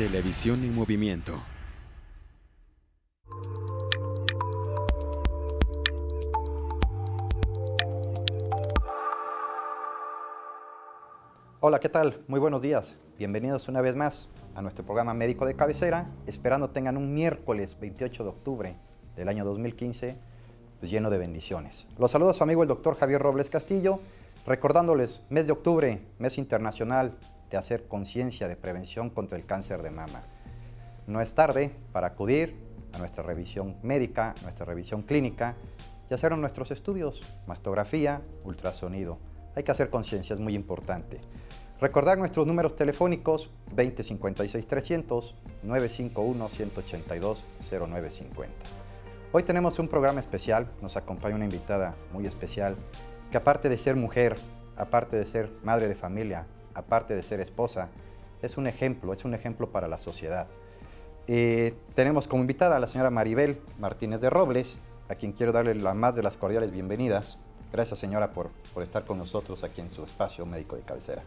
Televisión en movimiento. Hola, ¿qué tal? Muy buenos días. Bienvenidos una vez más a nuestro programa médico de cabecera, esperando tengan un miércoles 28 de octubre del año 2015 pues, lleno de bendiciones. Los saluda su amigo el doctor Javier Robles Castillo, recordándoles mes de octubre, mes internacional de hacer conciencia de prevención contra el cáncer de mama. No es tarde para acudir a nuestra revisión médica, nuestra revisión clínica y hacer nuestros estudios, mastografía, ultrasonido. Hay que hacer conciencia, es muy importante. Recordar nuestros números telefónicos 2056 300 951 182 0950. Hoy tenemos un programa especial, nos acompaña una invitada muy especial que aparte de ser mujer, aparte de ser madre de familia, aparte de ser esposa, es un ejemplo, es un ejemplo para la sociedad. Eh, tenemos como invitada a la señora Maribel Martínez de Robles, a quien quiero darle las más de las cordiales bienvenidas. Gracias señora por, por estar con nosotros aquí en su espacio médico de cabecera.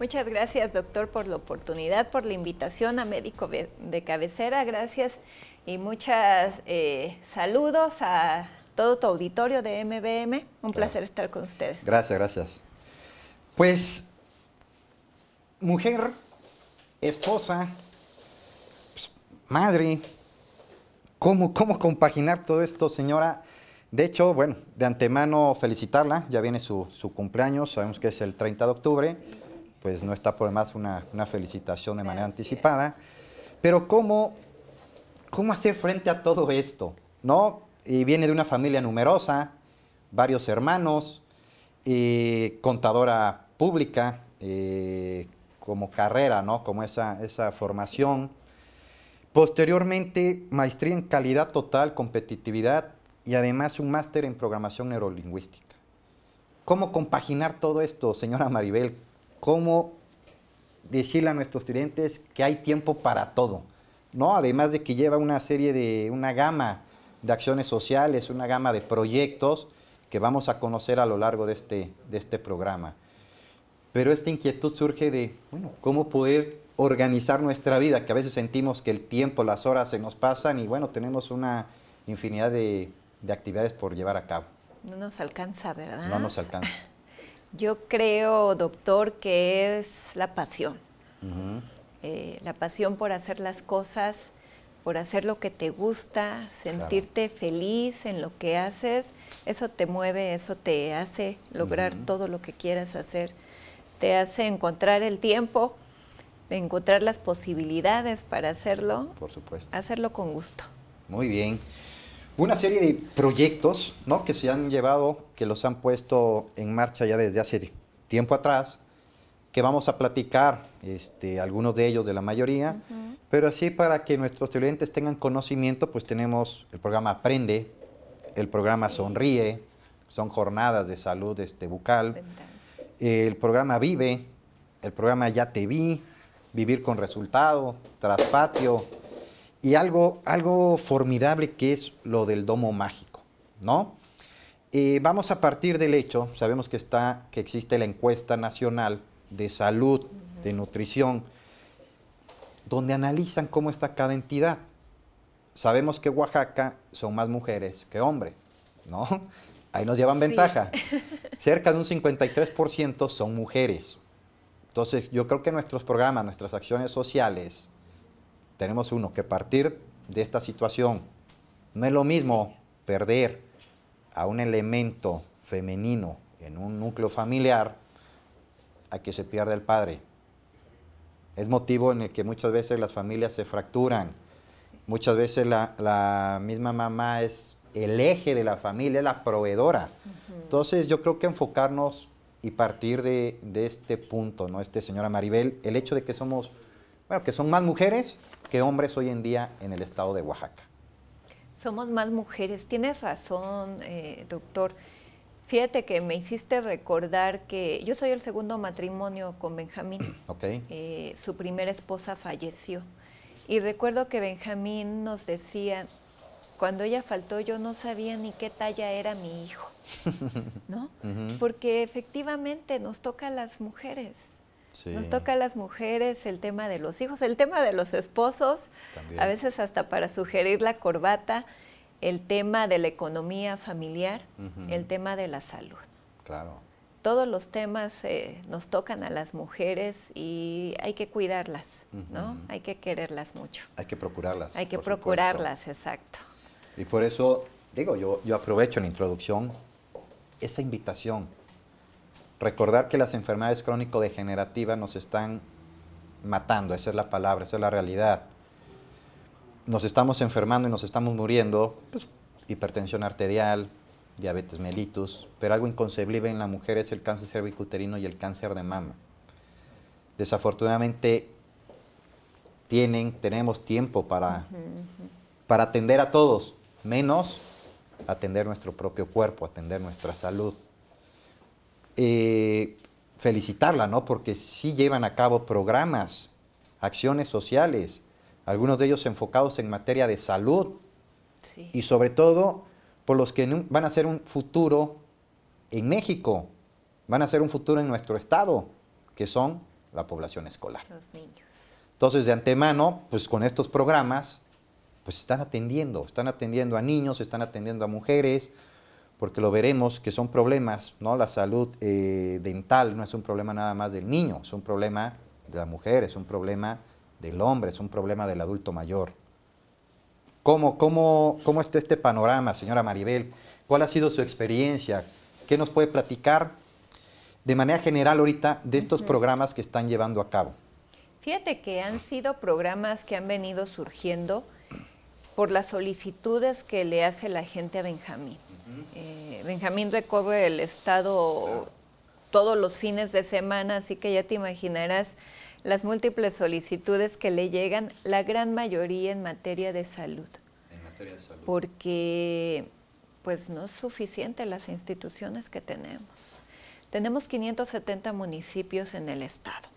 Muchas gracias doctor por la oportunidad, por la invitación a médico de cabecera. Gracias y muchas eh, saludos a todo tu auditorio de MBM. Un placer estar con ustedes. Gracias, gracias. Pues mujer, esposa, pues, madre. ¿Cómo, ¿Cómo compaginar todo esto, señora? De hecho, bueno, de antemano felicitarla, ya viene su, cumpleaños, sabemos que es el 30 de octubre, pues no está por demás una, felicitación de manera anticipada, pero ¿cómo, ¿cómo hacer frente a todo esto? ¿No? Y viene de una familia numerosa, varios hermanos, eh, contadora pública, eh, como carrera, ¿no? como esa, formación. Posteriormente, maestría en calidad total, competitividad y además un máster en programación neurolingüística. ¿Cómo compaginar todo esto, señora Maribel? ¿Cómo decirle a nuestros estudiantes que hay tiempo para todo? ¿no? Además de que lleva una serie de, una gama de acciones sociales, una gama de proyectos que vamos a conocer a lo largo de este, de este programa. Pero esta inquietud surge de, bueno, ¿cómo poder organizar nuestra vida? Que a veces sentimos que el tiempo, las horas se nos pasan y bueno, tenemos una infinidad de, actividades por llevar a cabo. No nos alcanza, ¿verdad? No nos alcanza. Yo creo, doctor, que es la pasión. Eh, la pasión por hacer las cosas, por hacer lo que te gusta, sentirte feliz en lo que haces, eso te mueve, eso te hace lograr todo lo que quieras hacer te hace encontrar el tiempo, de encontrar las posibilidades para hacerlo. Por supuesto. Hacerlo con gusto. Muy bien. Una serie de proyectos ¿no? que se han llevado, que los han puesto en marcha ya desde hace tiempo atrás, que vamos a platicar este, algunos de ellos, de la mayoría, pero así para que nuestros estudiantes tengan conocimiento, pues tenemos el programa Aprende, el programa Sonríe, son jornadas de salud este, bucal el programa Vive, el programa Ya Te Vi, Vivir con Resultado, Traspatio, y algo, algo formidable que es lo del domo mágico, ¿no? Eh, vamos a partir del hecho, sabemos que, está, que existe la encuesta nacional de salud, de nutrición, donde analizan cómo está cada entidad. Sabemos que Oaxaca son más mujeres que hombres, ¿no? Ahí nos llevan ventaja. Cerca de un 53% son mujeres. Entonces, yo creo que nuestros programas, nuestras acciones sociales, tenemos uno, que partir de esta situación. No es lo mismo perder a un elemento femenino en un núcleo familiar a que se pierda el padre. Es motivo en el que muchas veces las familias se fracturan. Muchas veces la misma mamá es el eje de la familia la proveedora. Entonces yo creo que enfocarnos y partir de, este punto, ¿no? Este señora Maribel, el hecho de que somos, bueno, que son más mujeres que hombres hoy en día en el estado de Oaxaca. Somos más mujeres, tienes razón, eh, doctor. Fíjate que me hiciste recordar que yo soy el segundo matrimonio con Benjamín. Ok. Eh, su primera esposa falleció. Y recuerdo que Benjamín nos decía, cuando ella faltó yo no sabía ni qué talla era mi hijo, ¿no? Porque efectivamente nos toca a las mujeres. Nos toca a las mujeres el tema de los hijos, el tema de los esposos, a veces hasta para sugerir la corbata, el tema de la economía familiar, el tema de la salud. Claro. Todos los temas eh, nos tocan a las mujeres y hay que cuidarlas, ¿no? Hay que quererlas mucho. Hay que procurarlas. Hay que procurarlas, exacto. Y por eso, digo, yo, aprovecho la introducción esa invitación. Recordar que las enfermedades crónico-degenerativas nos están matando, esa es la palabra, esa es la realidad. Nos estamos enfermando y nos estamos muriendo, pues, hipertensión arterial, diabetes mellitus, pero algo inconcebible en la mujer es el cáncer cervicuterino y el cáncer de mama. Desafortunadamente tienen, tenemos tiempo para, para atender a todos, menos atender nuestro propio cuerpo, atender nuestra salud. Eh, felicitarla, ¿no? Porque sí llevan a cabo programas, acciones sociales, algunos de ellos enfocados en materia de salud y sobre todo por los que van a ser un futuro en México, van a ser un futuro en nuestro estado, que son la población escolar. Los niños. Entonces, de antemano, pues con estos programas, pues están atendiendo, están atendiendo a niños, están atendiendo a mujeres, porque lo veremos que son problemas, ¿no? La salud eh, dental no es un problema nada más del niño, es un problema de la mujer, es un problema del hombre, es un problema del adulto mayor. ¿Cómo, cómo, cómo está este panorama, señora Maribel? ¿Cuál ha sido su experiencia? ¿Qué nos puede platicar de manera general ahorita de estos programas que están llevando a cabo? Fíjate que han sido programas que han venido surgiendo por las solicitudes que le hace la gente a Benjamín. Eh, Benjamín recorre el estado todos los fines de semana, así que ya te imaginarás las múltiples solicitudes que le llegan, la gran mayoría en materia de salud. En materia de salud. Porque pues no es suficiente las instituciones que tenemos. Tenemos 570 municipios en el estado.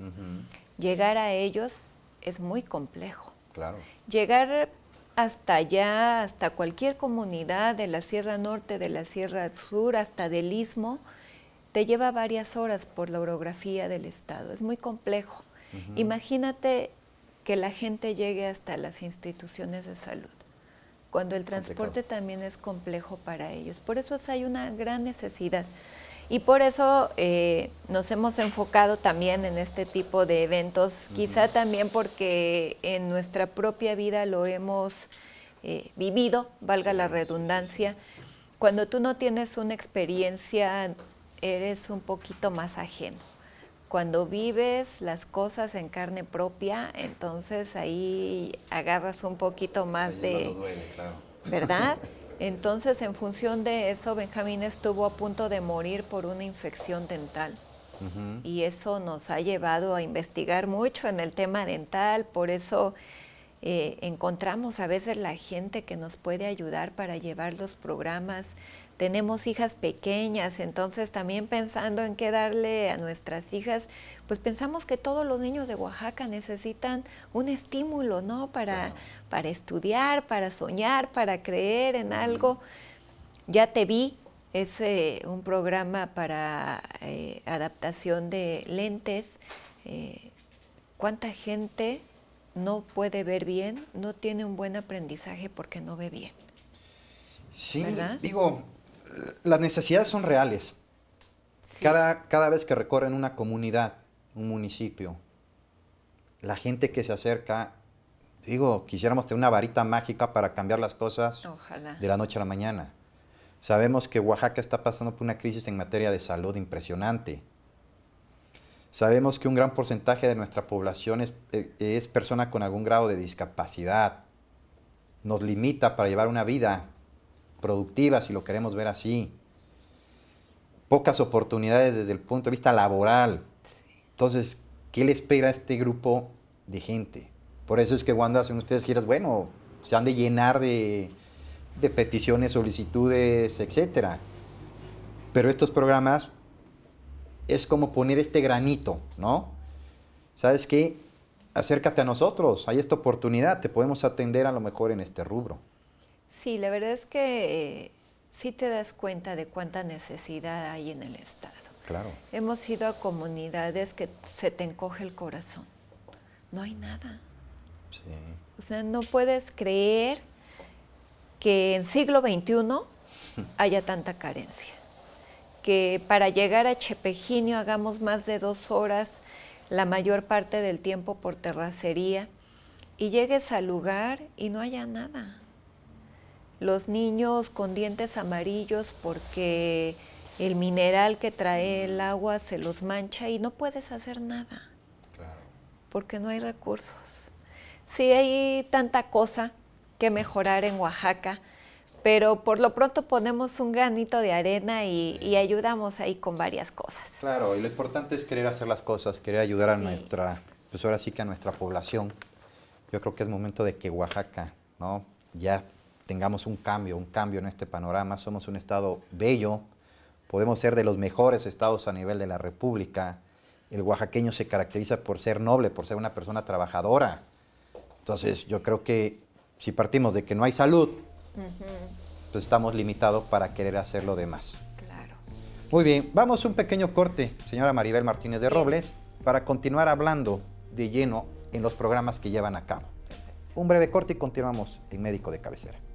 Llegar a ellos es muy complejo. Claro. Llegar hasta allá, hasta cualquier comunidad de la Sierra Norte, de la Sierra Sur, hasta del Istmo, te lleva varias horas por la orografía del Estado. Es muy complejo. Imagínate que la gente llegue hasta las instituciones de salud, cuando el transporte también es complejo para ellos. Por eso hay una gran necesidad. Y por eso eh, nos hemos enfocado también en este tipo de eventos, quizá también porque en nuestra propia vida lo hemos eh, vivido, valga la redundancia. Cuando tú no tienes una experiencia, eres un poquito más ajeno. Cuando vives las cosas en carne propia, entonces ahí agarras un poquito más pues de... duele, claro. ¿Verdad? Entonces, en función de eso, Benjamín estuvo a punto de morir por una infección dental. Y eso nos ha llevado a investigar mucho en el tema dental, por eso eh, encontramos a veces la gente que nos puede ayudar para llevar los programas tenemos hijas pequeñas, entonces también pensando en qué darle a nuestras hijas, pues pensamos que todos los niños de Oaxaca necesitan un estímulo, ¿no? Para, para estudiar, para soñar, para creer en algo. Ya te vi, es un programa para eh, adaptación de lentes. Eh, ¿Cuánta gente no puede ver bien, no tiene un buen aprendizaje porque no ve bien? Sí, digo, las necesidades son reales. Cada, vez que recorren una comunidad, un municipio, la gente que se acerca, digo, quisiéramos tener una varita mágica para cambiar las cosas de la noche a la mañana. Sabemos que Oaxaca está pasando por una crisis en materia de salud impresionante. Sabemos que un gran porcentaje de nuestra población es, eh, es persona con algún grado de discapacidad. Nos limita para llevar una vida productiva, si lo queremos ver así. Pocas oportunidades desde el punto de vista laboral. Entonces, ¿qué le espera a este grupo de gente? Por eso es que cuando hacen ustedes giras, bueno, se han de llenar de, de peticiones, solicitudes, etcétera. Pero estos programas es como poner este granito, ¿no? ¿Sabes qué? Acércate a nosotros, hay esta oportunidad, te podemos atender a lo mejor en este rubro. Sí, la verdad es que eh, sí te das cuenta de cuánta necesidad hay en el Estado. Claro. Hemos ido a comunidades que se te encoge el corazón. No hay nada. Sí. O sea, no puedes creer que en siglo XXI haya tanta carencia. Que para llegar a Chepejinio hagamos más de dos horas la mayor parte del tiempo por terracería y llegues al lugar y no haya nada los niños con dientes amarillos porque el mineral que trae el agua se los mancha y no puedes hacer nada porque no hay recursos. Sí hay tanta cosa que mejorar en Oaxaca, pero por lo pronto ponemos un granito de arena y, ayudamos ahí con varias cosas. Claro, y lo importante es querer hacer las cosas, querer ayudar a nuestra, pues ahora sí que a nuestra población. Yo creo que es momento de que Oaxaca, ¿no? Ya tengamos un cambio, un cambio en este panorama. Somos un Estado bello, podemos ser de los mejores estados a nivel de la República. El oaxaqueño se caracteriza por ser noble, por ser una persona trabajadora. Entonces, yo creo que si partimos de que no hay salud, pues estamos limitados para querer hacer lo demás. Claro. Muy bien, vamos a un pequeño corte, señora Maribel Martínez de Robles, para continuar hablando de lleno en los programas que llevan a cabo. Un breve corte y continuamos en Médico de Cabecera.